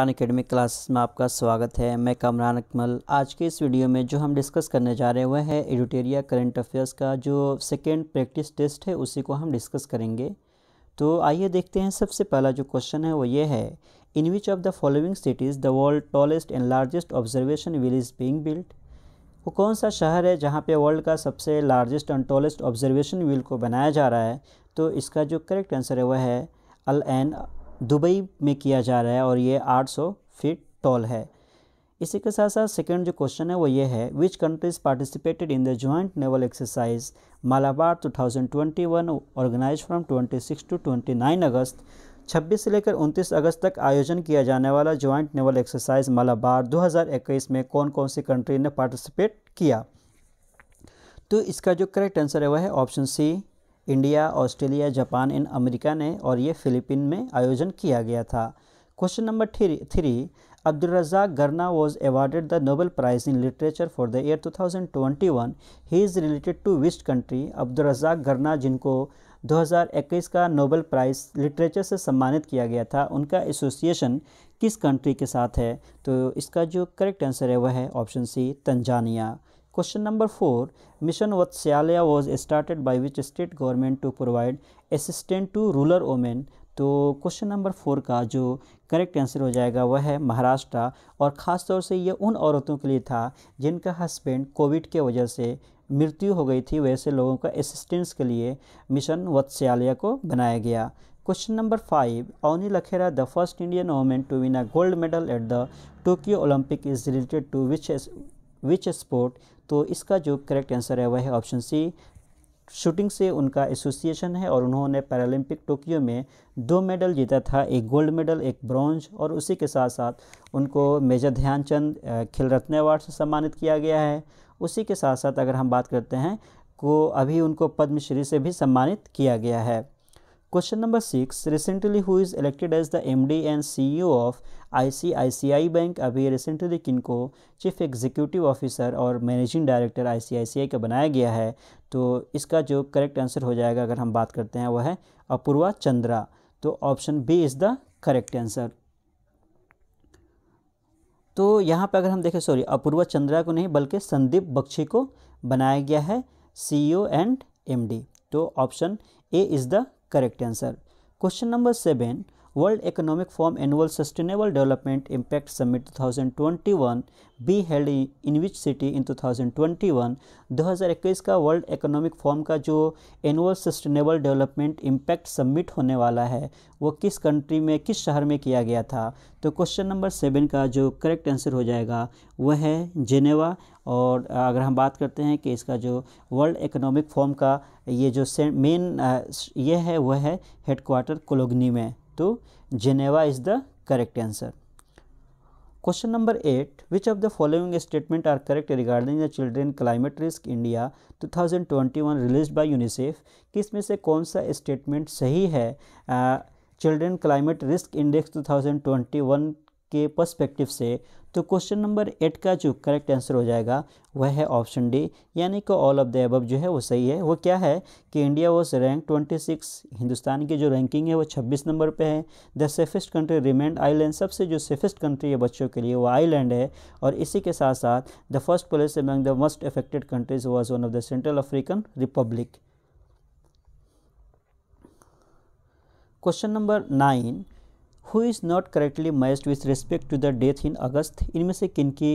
अन academic classes में आपका स्वागत है मैं कमरान अकमल आज के इस वीडियो में जो हम डिस्कस करने जा रहे हैं वह है एडिटेरिया करंट अफेयर्स का जो सेकेंड प्रैक्टिस टेस्ट है उसी को हम डिस्कस करेंगे तो आइए देखते हैं सबसे पहला जो क्वेश्चन है वो ये है in which of the following cities the world tallest and largest observation wheel is being built वो कौन सा शहर है जहाँ पे वर्ल्ड का सबसे largest and tallest observation wheel को बनाया जा रहा है तो इसका जो करेक्ट आंसर है वह है अल एन दुबई में किया जा रहा है और ये 800 फीट टॉल है इसी के साथ साथ सेकेंड जो क्वेश्चन है वो ये है which countries participated in the joint naval exercise Malabar 2021 organise from 26 to 29 August 26 से लेकर 29 अगस्त तक आयोजन किया जाने वाला ज्वाइंट नेवल एक्सरसाइज मालाबार 2021 में कौन कौन सी कंट्री ने पार्टिसिपेट किया तो इसका जो करेक्ट आंसर है वह है option C India Australia Japan and America ने और ये फिलीपीन में आयोजन किया गया था question number three Abdul Razak Garna was awarded the Nobel Prize in Literature for the year 2021. He is related to which country Abdul Razak Gurnah जिनको 2021 का नोबल प्राइज लिटरेचर से सम्मानित किया गया था उनका एसोसिएशन किस कंट्री के साथ है तो इसका जो करेक्ट आंसर है वह है option C Tanzania question number four mission Vatsalya was started by which state government to provide assistant to rural women तो क्वेश्चन नंबर फोर का जो करेक्ट आंसर हो जाएगा वह है महाराष्ट्र और ख़ास तौर से यह उन औरतों के लिए था जिनका हस्बैंड कोविड के वजह से मृत्यु हो गई थी वैसे लोगों का असिस्टेंस के लिए मिशन वत्स्यालय को बनाया गया question number five Avani Lekhara the first Indian women to win a gold medal at the Tokyo Olympic is related to which which sport तो इसका जो करेक्ट आंसर है वह है ऑप्शन सी शूटिंग से उनका एसोसिएशन है और उन्होंने पैरालंपिक टोक्यो में दो मेडल जीता था एक गोल्ड मेडल एक ब्रॉन्ज और उसी के साथ साथ उनको मेजर ध्यानचंद खेल रत्न अवार्ड से सम्मानित किया गया है उसी के साथ साथ अगर हम बात करते हैं को अभी उनको पद्मश्री से भी सम्मानित किया गया है question number six recently who is elected as the M D and C E CEO of I I C C I bank अभी रिसेंटली किन को चीफ एग्जीक्यूटिव ऑफिसर और managing director I I C C I का बनाया गया है तो इसका जो करेक्ट आंसर हो जाएगा अगर हम बात करते हैं वह है अपूर्वा चंद्रा तो option B is the correct answer तो यहाँ पर अगर हम देखें सॉरी अपूर्वा चंद्रा को नहीं बल्कि संदीप बख्शी को बनाया गया है C O and M D तो option A is the correct answer question number seven world economic Forum annual sustainable development impact summit 2021 be held in which city in 2021 2021 का वर्ल्ड इकोनॉमिक फोरम का जो annual sustainable development impact submit होने वाला है वो किस country में किस शहर में किया गया था तो क्वेश्चन नंबर सेवन का जो करेक्ट आंसर हो जाएगा वह है जेनेवा और अगर हम बात करते हैं कि इसका जो वर्ल्ड इकोनॉमिक फोरम का ये जो मेन ये है वह है हेडक्वार्टर कोलोगनी में तो Geneva is the correct answer question number eight which of the following statement are correct regarding the children climate risk India 2021 release by UNICEF किस में से कौन सा स्टेटमेंट सही है children climate risk index two thousand twenty one के perspective से तो क्वेश्चन नंबर एट का जो करेक्ट आंसर हो जाएगा वह है ऑप्शन डी यानी कि ऑल ऑफ द एबव जो है वो सही है वो क्या है कि इंडिया वॉज रैंक 26 हिंदुस्तान की जो रैंकिंग है वो 26 नंबर पे है the safest country remand island सबसे जो सेफेस्ट कंट्री है बच्चों के लिए वो आइलैंड है और इसी के साथ साथ the first place among the most affected countries was one of the central African republic question number nine who is not correctly matched with respect to the death in August इनमें से किन की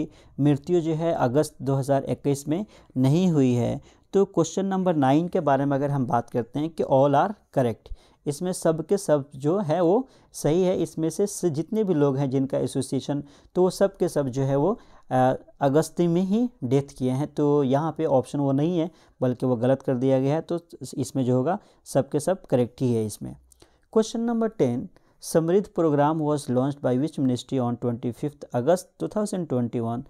मृत्यु जो है अगस्त 2021 में नहीं हुई है तो क्वेश्चन नंबर नाइन के बारे में अगर हम बात करते हैं कि ऑल आर करेक्ट इसमें सब के सब जो है वो सही है इसमें से जितने भी लोग हैं जिनका एसोसिएशन तो वो सब के सब जो है वो अगस्त में ही डेथ किए हैं तो यहाँ पे ऑप्शन वो नहीं है बल्कि वो गलत कर दिया गया है तो इसमें जो होगा सब के सब करेक्ट ही है इसमें question number ten Samrit program was launched by which ministry on 25th August 2021?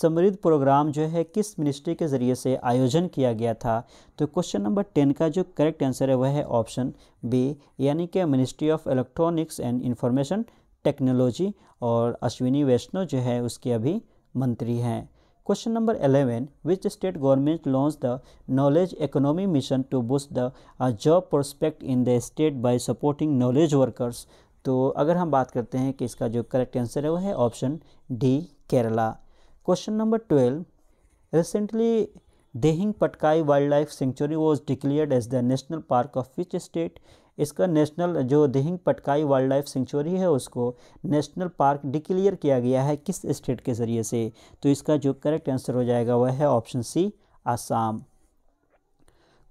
समृद्ध प्रोग्राम जो है किस मिनिस्ट्री के ज़रिए से आयोजन किया गया था तो क्वेश्चन नंबर टेन का जो करेक्ट आंसर है वह है ऑप्शन बी यानी कि ministry of electronics and information technology और अश्विनी वैष्णव जो है उसके अभी मंत्री हैं question number eleven which state government launch the knowledge economy mission to boost the job prospect in the state by supporting knowledge workers तो अगर हम बात करते हैं कि इसका जो करेक्ट आंसर है वो है option D Kerala question number twelve recently Dehing Patkai wild life sanctuary was declared as the national park of which state इसका नेशनल जो Dehing Patkai wild life sanctuary है उसको नेशनल पार्क डिक्लेयर किया गया है किस स्टेट के ज़रिए से तो इसका जो करेक्ट आंसर हो जाएगा वह है option C Assam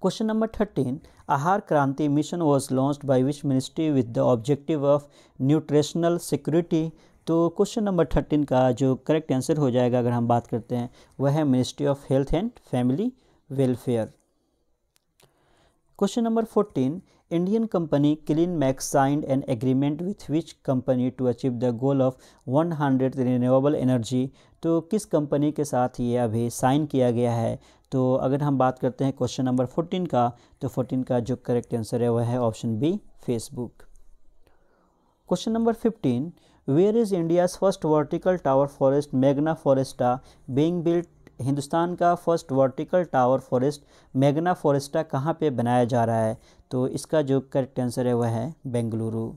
question number thirteen Aahar Kranti mission was launch by which ministry with the objective of nutritional security तो क्वेश्चन नंबर थर्टीन का जो करेक्ट आंसर हो जाएगा अगर हम बात करते हैं वह है ministry of health and family welfare question number fourteen Indian company Clean Max signed an agreement with which company to achieve the goal of 100 hundred renewable energy तो किस कंपनी के साथ ये अभी साइन किया गया है तो अगर हम बात करते हैं क्वेश्चन नंबर फोर्टीन का तो फोर्टीन का जो करेक्ट आंसर है वह है option B Facebook question number fifteen where is India's first vertical tower forest Magna Foresta being built Hindustan का first vertical tower forest Magna Foresta कहाँ पे बनाया जा रहा है तो इसका जो करेक्ट आंसर है वह है Bengaluru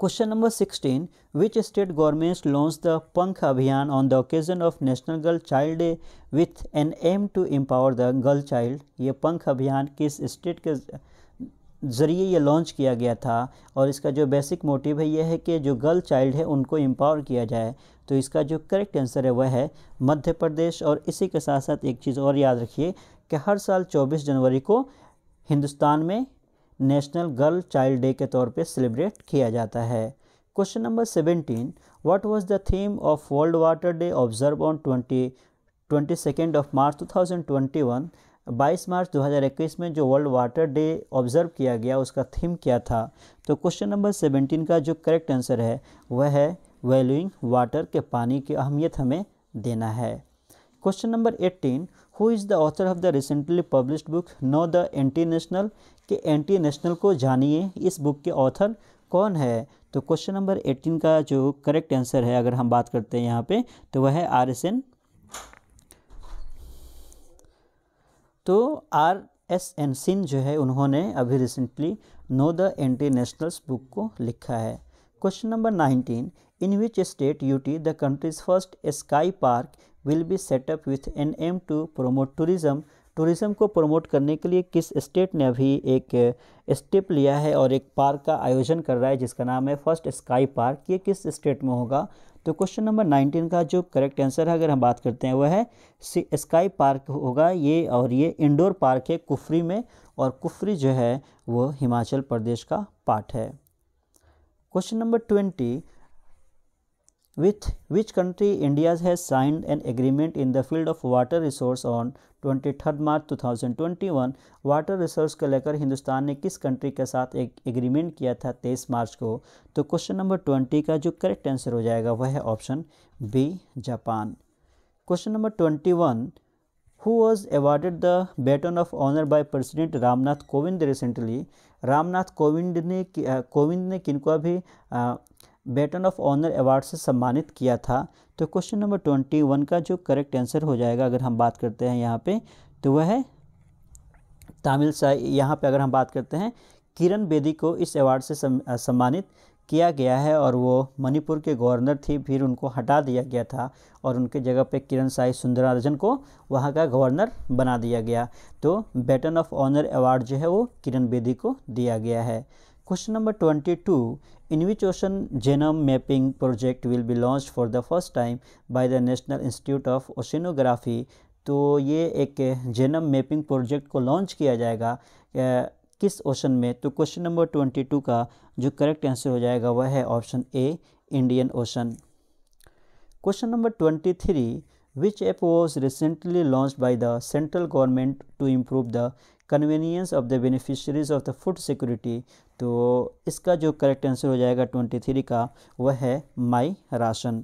question number sixteen which state governments launch the Pankh Abhiyan on the occasion of national girl child day with an aim to empower the girl child ये पंख अभियान किस स्टेट के जरिए ये लॉन्च किया गया था और इसका जो बेसिक मोटिव है यह है कि जो गर्ल चाइल्ड है उनको एम्पावर किया जाए तो इसका जो करेक्ट आंसर है वह है मध्य प्रदेश और इसी के साथ साथ एक चीज़ और याद रखिए कि हर साल 24 जनवरी को हिंदुस्तान में नेशनल गर्ल चाइल्ड डे के तौर पे सेलिब्रेट किया जाता है question number seventeen what was the theme of world water day observe on twenty twenty second of March two thousand twenty one बाईस मार्च 2021 में जो वर्ल्ड वाटर डे ऑब्जर्व किया गया उसका थीम क्या था तो क्वेश्चन नंबर 17 का जो करेक्ट आंसर है वह है वैल्यूइंग वाटर के पानी की अहमियत हमें देना है question number 18 who is the author of the recently published book know the anti national कि एंटी नेशनल को जानिए इस बुक के ऑथर कौन है तो क्वेश्चन नंबर एटीन का जो करेक्ट आंसर है अगर हम बात करते हैं यहाँ पे तो वह है आर एस एन तो आर एस एन सिन जो है उन्होंने अभी recently know the anti nationals book को लिखा है question number nineteen in which state UT the country's first sky park will be set up with an aim to promote tourism tourism को promote करने के लिए किस स्टेट ने अभी एक स्टेप लिया है और एक पार्क का आयोजन कर रहा है जिसका नाम है फर्स्ट स्काई पार्क ये किस स्टेट में होगा तो क्वेश्चन नंबर नाइनटीन का जो करेक्ट आंसर है अगर हम बात करते हैं वह है स्काई पार्क होगा ये और ये इंडोर पार्क है कुफरी में और कुफरी जो है वो हिमाचल प्रदेश का पार्ट है question number twenty with which country India's has signed an agreement in the field of water resource on twenty third March 2021 water resource को लेकर हिंदुस्तान ने किस कंट्री के साथ एक एग्रीमेंट किया था तेईस मार्च को तो क्वेश्चन नंबर ट्वेंटी का जो करेक्ट आंसर हो जाएगा वह है option B Japan question number twenty one who was awarded the baton of honour by president Ramnath Kovind recently Ramnath Kovind ने कोविंद ने किनको अभी बैटन ऑफ ऑनर अवार्ड से सम्मानित किया था तो क्वेश्चन नंबर ट्वेंटी वन का जो करेक्ट आंसर हो जाएगा अगर हम बात करते हैं यहाँ पे तो वह है तमिल यहाँ पे अगर हम बात करते हैं किरण बेदी को इस अवार्ड से सम्मानित किया गया है और वो मणिपुर के गवर्नर थी फिर उनको हटा दिया गया था और उनके जगह पे किरण साई सुंदराराजन को वहाँ का गवर्नर बना दिया गया तो बैटन ऑफ ऑनर अवार्ड जो है वो किरण बेदी को दिया गया है question number twenty two in which ocean genome mapping project will be launched for the first time by the National Institute of Oceanography तो ये एक जेनम मैपिंग प्रोजेक्ट को लॉन्च किया जाएगा किस ओशन में तो क्वेश्चन नंबर ट्वेंटी टू का जो करेक्ट आंसर हो जाएगा वह है option A Indian ocean question number twenty three which app was recently launched by the central government to improve the convenience of the beneficiaries of the food security तो इसका जो correct answer हो जाएगा twenty three का वह है my ration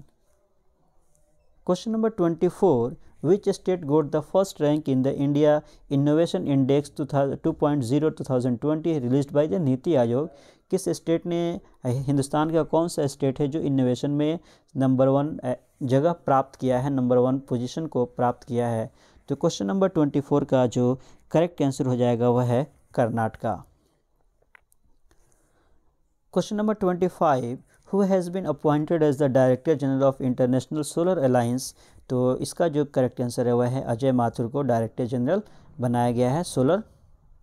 question number twenty four which state got the first in the India innovation index two in two point zero two thousand twenty release by the NITI Aayog किस state ने हिंदुस्तान का कौन सा स्टेट है जो इनोवेशन में नंबर वन जगह प्राप्त किया है नंबर वन पोजिशन को प्राप्त किया है तो क्वेश्चन नंबर ट्वेंटी फोर का जो करेक्ट आंसर हो जाएगा वह है Karnataka question number twenty five who has been appointed as the director general of international solar alliance तो इसका जो करेक्ट आंसर है वह है अजय माथुर को डायरेक्टर जनरल बनाया गया है सोलर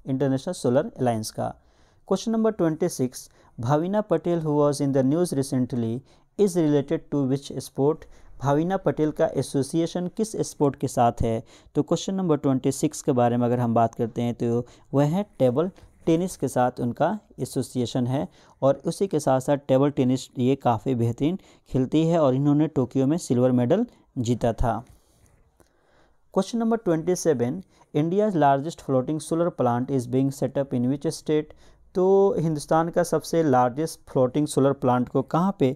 इंटरनेशनल सोलर अलाइंस का question number twenty six Bhavina Patel who was in the news recently is related to which sport Bhavina Patel का एसोसिएशन किस स्पोर्ट के साथ है तो क्वेश्चन नंबर ट्वेंटी सिक्स के बारे में अगर हम बात करते हैं तो वह है टेबल टेनिस के साथ उनका एसोसिएशन है और उसी के साथ साथ टेबल टेनिस ये काफ़ी बेहतरीन खेलती है और इन्होंने टोक्यो में सिल्वर मेडल जीता था question number twenty seven India's largest floating solar plant is being set up in which state तो हिंदुस्तान का सबसे लार्जेस्ट फ्लोटिंग सोलर प्लांट को कहाँ पे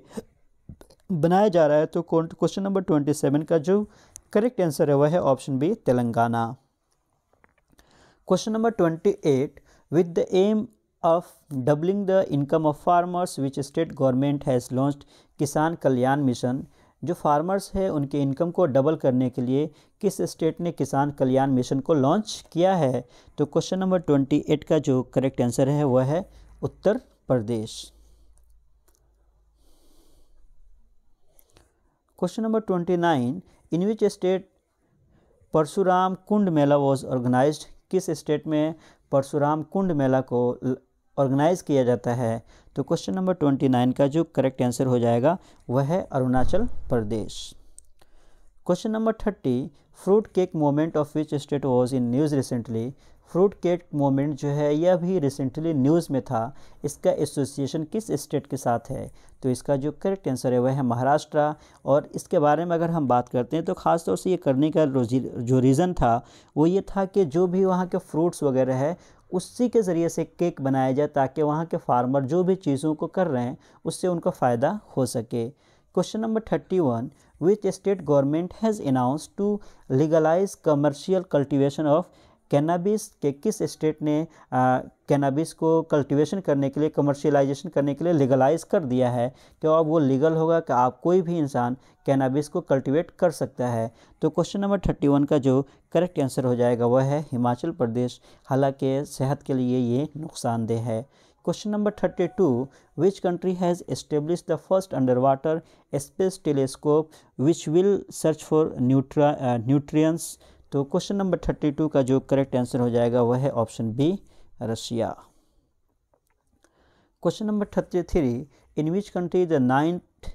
बनाया जा रहा है तो क्वेश्चन नंबर ट्वेंटी सेवन का जो करेक्ट आंसर है वह है option B Telangana question number twenty eight with the aim of doubling the income of farmers which state government has launch Kisan Kalyan mission जो फार्मर्स है उनके इनकम को डबल करने के लिए किस स्टेट ने किसान कल्याण मिशन को लॉन्च किया है तो क्वेश्चन नंबर ट्वेंटी एट का जो करेक्ट आंसर है वह है Uttar Pradesh question number twenty nine in which state Parshuram Kund mela was organize किस स्टेट में परशुराम कुंड मेला को ऑर्गेनाइज किया जाता है तो क्वेश्चन नंबर ट्वेंटी नाइन का जो करेक्ट आंसर हो जाएगा वह है Arunachal Pradesh question number thirty fruit cake moment of which state was in news recently fruit cake moment जो है यह भी रिसेंटली न्यूज़ में था इसका एसोसिएशन किस स्टेट के साथ है तो इसका जो करेक्ट आंसर है वह है महाराष्ट्र और इसके बारे में अगर हम बात करते हैं तो ख़ास तौर से ये करने का जो रीज़न था वो ये था कि जो भी वहाँ के फ्रूट्स वगैरह है उसी के ज़रिए से केक बनाया जाए ताकि वहाँ के फार्मर जो भी चीज़ों को कर रहे हैं उससे उनका फ़ायदा हो सके question number thirty one which state government has announced to legalize commercial cultivation of cannabis के किस स्टेट ने कैनाबिस को कल्टीवेशन करने के लिए कमर्शियलाइजेशन करने के लिए लीगलाइज कर दिया है तो अब वो लीगल होगा कि आप कोई भी इंसान कैनाबिस को कल्टीवेट कर सकता है तो क्वेश्चन नंबर थर्टी वन का जो करेक्ट आंसर हो जाएगा वह है हिमाचल प्रदेश हालांकि सेहत के लिए ये नुकसानदेह है Question number 32 Which country has established the first underwater space telescope which will search for nutra, uh, nutrients? So, question number 32 का जो करेक्ट आंसर हो जाएगा वह है option B 33 In which country the 9th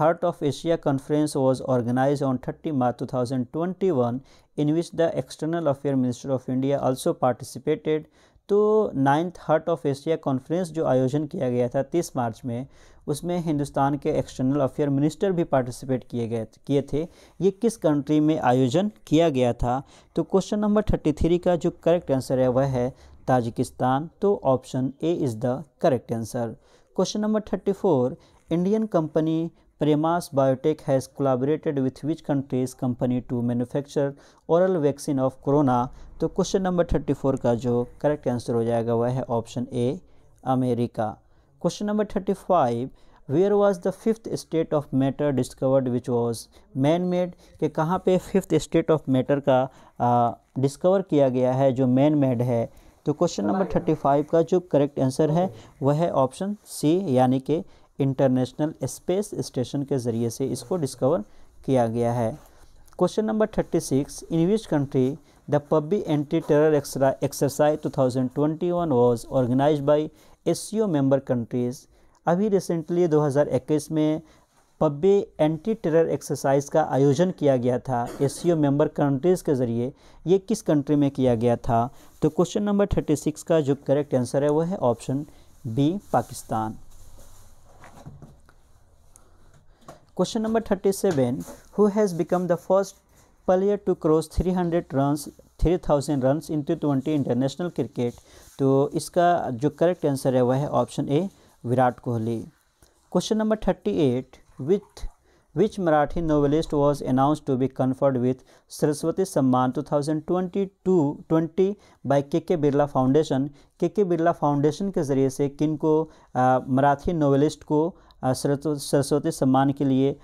Heart of Asia conference was organized on 30 March 2021 in which the external affairs minister of India also participated तो ninth heart of Asia conference जो आयोजन किया गया था तीस मार्च में उसमें हिंदुस्तान के एक्सटर्नल अफेयर मिनिस्टर भी पार्टिसिपेट किए गए किए थे ये किस कंट्री में आयोजन किया गया था तो क्वेश्चन नंबर थर्टी थ्री का जो करेक्ट आंसर है वह है ताजिकिस्तान तो option A is the correct answer question number thirty four Indian company Premas biotech has collaborated with which countries company to manufacture oral vaccine of corona? तो question number thirty four का जो correct answer हो जाएगा वह है option A America question number thirty five where was the fifth state of matter discovered which was man made के कहाँ पर फिफ्थ स्टेट ऑफ मैटर का डिस्कवर किया गया है जो मैन मेड है तो क्वेश्चन नंबर थर्टी फाइव का जो करेक्ट आंसर है वह है ऑप्शन सी यानी कि इंटरनेशनल स्पेस स्टेशन के ज़रिए से इसको डिस्कवर किया गया है question number thirty six in which country the Pabbi anti terror exercise two thousand twenty one was organize by S member countries अभी रिसेंटली 2021 में पब्बे एंटी टेरर एक्सरसाइज का आयोजन किया गया था एस मेंबर कंट्रीज़ के ज़रिए ये किस कंट्री में किया गया था तो क्वेश्चन नंबर थर्टी सिक्स का जो करेक्ट आंसर है वो है option B Pakistan question number thirty seven who has become the first player to cross three hundred run three thousand run in two twenty international cricket तो इसका जो correct answer है वह है option A Virat Kohli question number thirty eight with which Marathi novelist was announce to be conferred with Saraswati Samman two thousand twenty two twenty by K K Birla foundation के K Birla foundation के जरिए से किन को मराठी नोवलिस्ट को सरस्वती सम्मान के लिए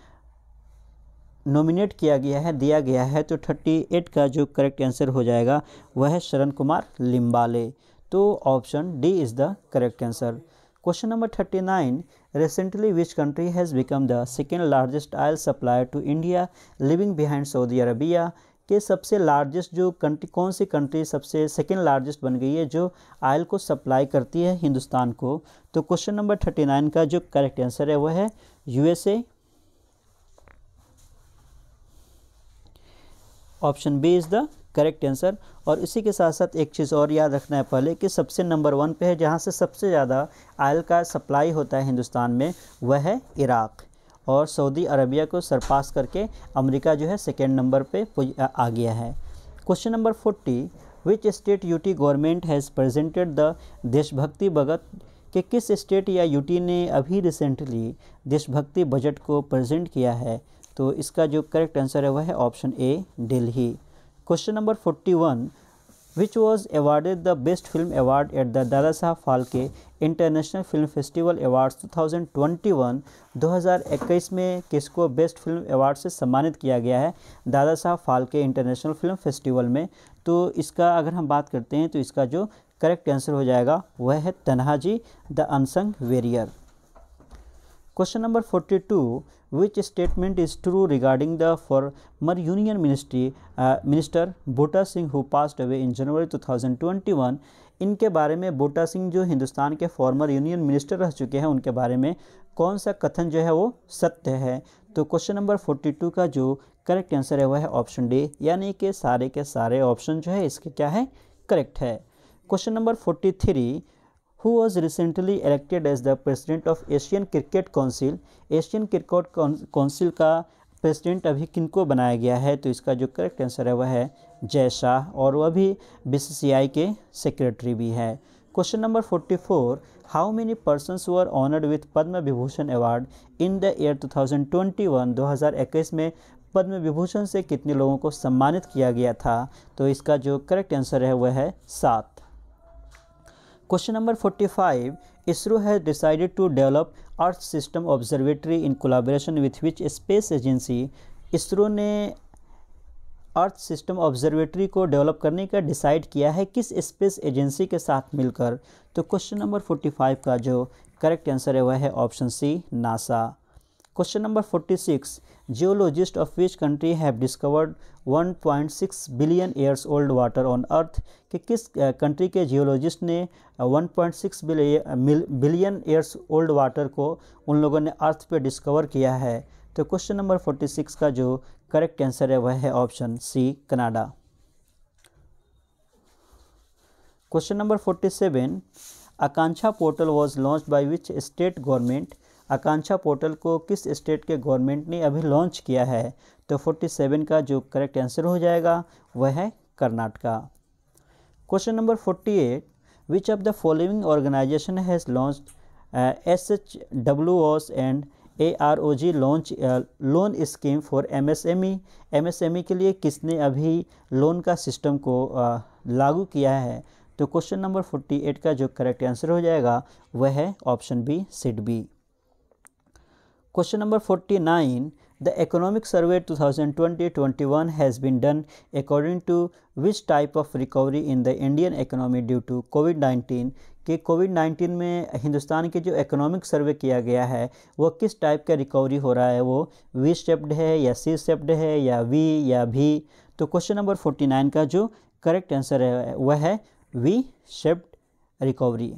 नॉमिनेट किया गया है दिया गया है तो थर्टी एट का जो करेक्ट आंसर हो जाएगा वह है शरण कुमार लिम्बाले तो option D is the correct answer question number thirty nine recently which country has become the second largest oil supplier to India living behind Saudi Arabia के सबसे लार्जेस्ट जो कंट्री कौन सी कंट्री सबसे सेकेंड लार्जेस्ट बन गई है जो आयल को सप्लाई करती है हिंदुस्तान को तो क्वेश्चन नंबर थर्टी नाइन का जो करेक्ट आंसर है वह है USA option B is the correct answer और इसी के साथ साथ एक चीज़ और याद रखना है पहले कि सबसे नंबर वन पे है जहाँ से सबसे ज़्यादा आयल का सप्लाई होता है हिंदुस्तान में वह है इराक़ और सऊदी अरबिया को सरपास करके अमेरिका जो है सेकेंड नंबर पे आ गया है question number forty which state UT government has presented the Deshbhakti भगत कि किस स्टेट या यूटी ने अभी रिसेंटली देशभक्ति बजट को प्रेजेंट किया है तो इसका जो करेक्ट आंसर है वह है option A Delhi question number forty one which was awarded the Best Film Award at the Saheb Phalke international film festival दो 2021 2021 में किसको बेस्ट फिल्म अवार्ड से सम्मानित किया गया है दादा साहब फाल्के इंटरनेशनल फिल्म फेस्टिवल में तो इसका अगर हम बात करते हैं तो इसका जो करेक्ट आंसर हो जाएगा वह है Tanhaji the unsung warrior which statement 42 true regarding the former union ministry minister Buta Singh who Bhutta away in January two thousand twenty 2021? इनके बारे में बोटा सिंह जो हिंदुस्तान के फॉर्मर यूनियन मिनिस्टर रह चुके हैं उनके बारे में कौन सा कथन जो है वो सत्य है तो क्वेश्चन नंबर 42 का जो करेक्ट आंसर है वह है ऑप्शन डी यानी कि सारे के सारे ऑप्शन जो है इसके क्या है करेक्ट है question number three who was recently elected as the president of Asian Cricket Council. Asian Cricket Council का प्रेसिडेंट अभी किनको बनाया गया है तो इसका जो करेक्ट आंसर है वह है जय शाह और वह भी बीसीसीआई के सेक्रेटरी भी है question number 44 how many persons were honoured with Padma Vibhushan award in the year 2021 2021 में पद्म विभूषण से कितने लोगों को सम्मानित किया गया था तो इसका जो करेक्ट आंसर है वह है सात question number forty five ISRO has decided to develop earth system observatory in collaboration with which space agency ISRO ने अर्थ सिस्टम ऑब्जर्वेटरी को डेवलप करने का डिसाइड किया है किस स्पेस एजेंसी के साथ मिलकर तो क्वेश्चन नंबर फाइव का जो करेक्ट आंसर है वह है option C NASA six geologist 46. Which country have discovered one point 1.6 billion years old water on earth कि किस कंट्री के जियोलॉजिस्ट ने 1.6 बिलियन ईयर्स ओल्ड वाटर को उन लोगों ने अर्थ पे डिस्कवर किया है तो क्वेश्चन नंबर 46 का जो करेक्ट आंसर है वह है option C Canada question number 47 Aakanksha portal was launch by which state government Aakanksha portal को किस स्टेट के गवर्नमेंट ने अभी लॉन्च किया है तो 47 का जो करेक्ट आंसर हो जाएगा वह है Karnataka question number 48 which of the following organization has launch S H W O S and A R O G launch loan scheme for M S M E M S M E के लिए किसने अभी loan का system को uh, लागू किया है तो क्वेश्चन नंबर 48 का जो करेक्ट आंसर हो जाएगा वह है option B SIDBI question number forty nine the economic survey two thousand twenty twenty one has been done according to which type of recovery in the Indian economy due to covid nineteen कि covid nineteen में हिंदुस्तान के जो economic survey किया गया है वो किस type का रिकवरी हो रहा है वो वी स्टेप्ड है या सी स्टेप्ड है या वी या भी तो क्वेश्चन नंबर फोर्टी नाइन का जो करेक्ट आंसर है वह है V shaped recovery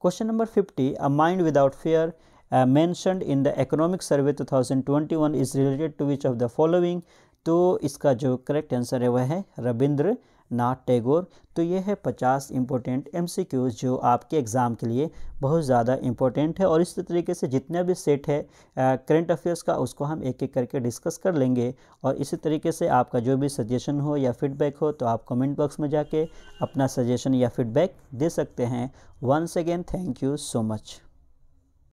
question number fifty a mind without fear mentioned in the economic survey two thousand twenty one is related to which of the following तो इसका जो correct answer है वह है रविंद्र नाथ टैगोर तो ये है पचास इंपॉर्टेंट एमसीक्यूज जो आपके एग्ज़ाम के लिए बहुत ज़्यादा इंपॉर्टेंट है और इस तरीके से जितना भी सेट है करंट uh, अफेयर्स का उसको हम एक एक करके डिस्कस कर लेंगे और इसी तरीके से आपका जो भी सजेशन हो या फीडबैक हो तो आप कमेंट बॉक्स में जाके अपना सजेशन या फीडबैक दे सकते हैं once again thank you so much